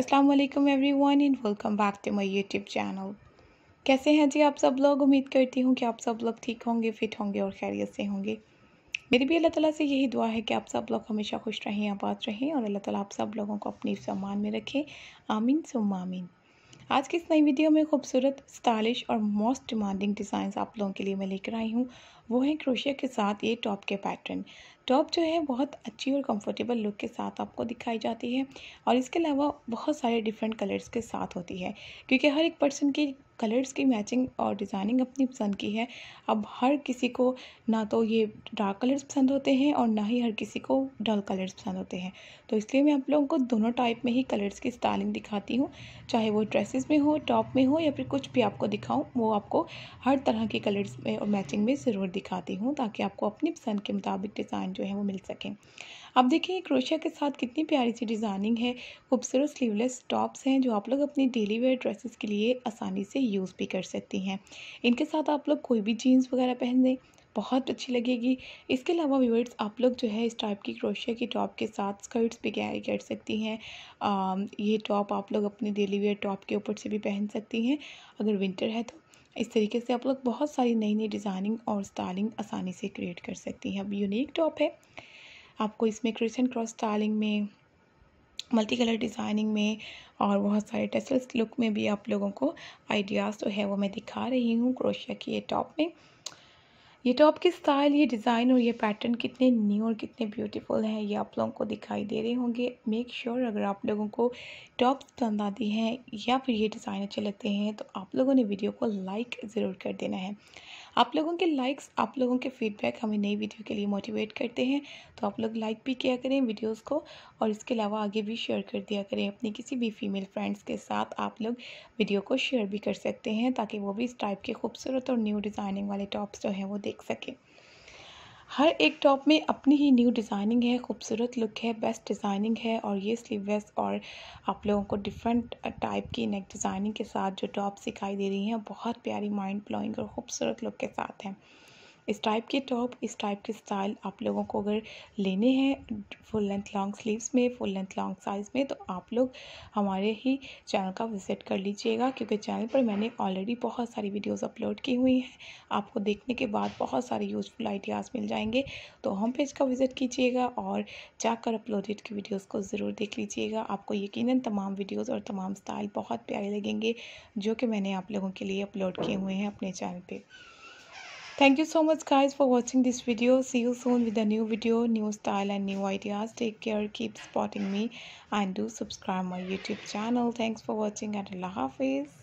अस्सलाम वालेकुम everyone and welcome back to my YouTube channel कैसे हैं जी आप सब लोग उम्मीद करती हूँ कि आप सब लोग ठीक होंगे फिट होंगे और खैरियत से होंगे मेरी भी अल्लाह ताला से यही दुआ है कि आप सब लोग हमेशा खुश रहें आबाद रहें और अल्लाह ताला आप सब लोगों को अपनी सम्मान में रखें आमीन सुम आमीन आज की इस नई वीडियो में खूबसूरत स्टाइलिश और मोस्ट डिमांडिंग डिज़ाइंस आप लोगों के लिए मैं लेकर आई हूँ वो है क्रोशिया के साथ ये टॉप के पैटर्न टॉप जो है बहुत अच्छी और कंफर्टेबल लुक के साथ आपको दिखाई जाती है और इसके अलावा बहुत सारे डिफरेंट कलर्स के साथ होती है क्योंकि हर एक पर्सन की कलर्स की मैचिंग और डिज़ाइनिंग अपनी पसंद की है अब हर किसी को ना तो ये डार्क कलर्स पसंद होते हैं और ना ही हर किसी को डल कलर्स पसंद होते हैं तो इसलिए मैं आप लोगों को दोनों टाइप में ही कलर्स की स्टाइलिंग दिखाती हूँ चाहे वो ड्रेसेस में हो टॉप में हो या फिर कुछ भी आपको दिखाऊँ वो आपको हर तरह के कलर्स में और मैचिंग में ज़रूर दिखाती हूँ ताकि आपको अपनी पसंद के मुताबिक डिज़ाइन डिज़ाइन जो है वो मिल सकें आप देखिए क्रोशिया के साथ कितनी प्यारी सी डिज़ाइनिंग है खूबसूरत स्लीवलेस टॉप्स हैं जो आप लोग अपनी डेली वेयर ड्रेसेस के लिए आसानी से यूज़ भी कर सकती हैं इनके साथ आप लोग कोई भी जीन्स वगैरह पहन दें बहुत अच्छी लगेगी इसके अलावा व्यूअर्स आप लोग जो है इस टाइप की क्रोशिया की टॉप के साथ स्कर्ट्स भी कैरी कर सकती हैं ये टॉप आप लोग अपने डेली वेयर टॉप के ऊपर से भी पहन सकती हैं अगर विंटर है तो इस तरीके से आप लोग बहुत सारी नई नई डिज़ाइनिंग और स्टाइलिंग आसानी से क्रिएट कर सकती हैं अब यूनिक टॉप है आपको इसमें क्रिशन क्रॉस स्टाइलिंग में मल्टी कलर डिज़ाइनिंग में और बहुत सारे टेसल्स लुक में भी आप लोगों को आइडियाज़ तो है वो मैं दिखा रही हूँ क्रोशिया की ये टॉप में ये टॉप के स्टाइल ये डिज़ाइन और ये पैटर्न कितने न्यू और कितने ब्यूटीफुल हैं ये आप लोगों को दिखाई दे रहे होंगे मेक श्योर sure अगर आप लोगों को टॉप पसंद आती हैं या फिर ये डिज़ाइन अच्छे लगते हैं तो आप लोगों ने वीडियो को लाइक ज़रूर कर देना है आप लोगों के लाइक्स आप लोगों के फीडबैक हमें नई वीडियो के लिए मोटिवेट करते हैं तो आप लोग लाइक भी किया करें वीडियोस को और इसके अलावा आगे भी शेयर कर दिया करें अपने किसी भी फीमेल फ्रेंड्स के साथ आप लोग वीडियो को शेयर भी कर सकते हैं ताकि वो भी इस टाइप के खूबसूरत और न्यू डिज़ाइनिंग वाले टॉप्स जो हैं वो देख सकें हर एक टॉप में अपनी ही न्यू डिज़ाइनिंग है खूबसूरत लुक है बेस्ट डिज़ाइनिंग है और ये स्लीवलेस और आप लोगों को डिफरेंट टाइप की नेक डिज़ाइनिंग के साथ जो टॉप सिखाई दे रही हैं बहुत प्यारी माइंड ब्लोइंग और ख़ूबसूरत लुक के साथ हैं इस टाइप के टॉप इस टाइप के स्टाइल आप लोगों को अगर लेने हैं फुल लेंथ लॉन्ग स्लीव्स में फुल लेंथ लॉन्ग साइज़ में तो आप लोग हमारे ही चैनल का विज़िट कर लीजिएगा क्योंकि चैनल पर मैंने ऑलरेडी बहुत सारी वीडियोस अपलोड की हुई हैं आपको देखने के बाद बहुत सारे यूजफुल आइडियाज़ मिल जाएंगे तो होम पेज का विज़िट कीजिएगा और जाकर अपलोडेड की वीडियोज़ को ज़रूर देख लीजिएगा आपको यकीन तमाम वीडियोज़ और तमाम स्टाइल बहुत प्यारे लगेंगे जो कि मैंने आप लोगों के लिए अपलोड किए हुए हैं अपने चैनल पर thank you so much guys for watching this video see you soon with a new video new style and new ideas take care keep spotting me and do subscribe my youtube channel thanks for watching and allah hafiz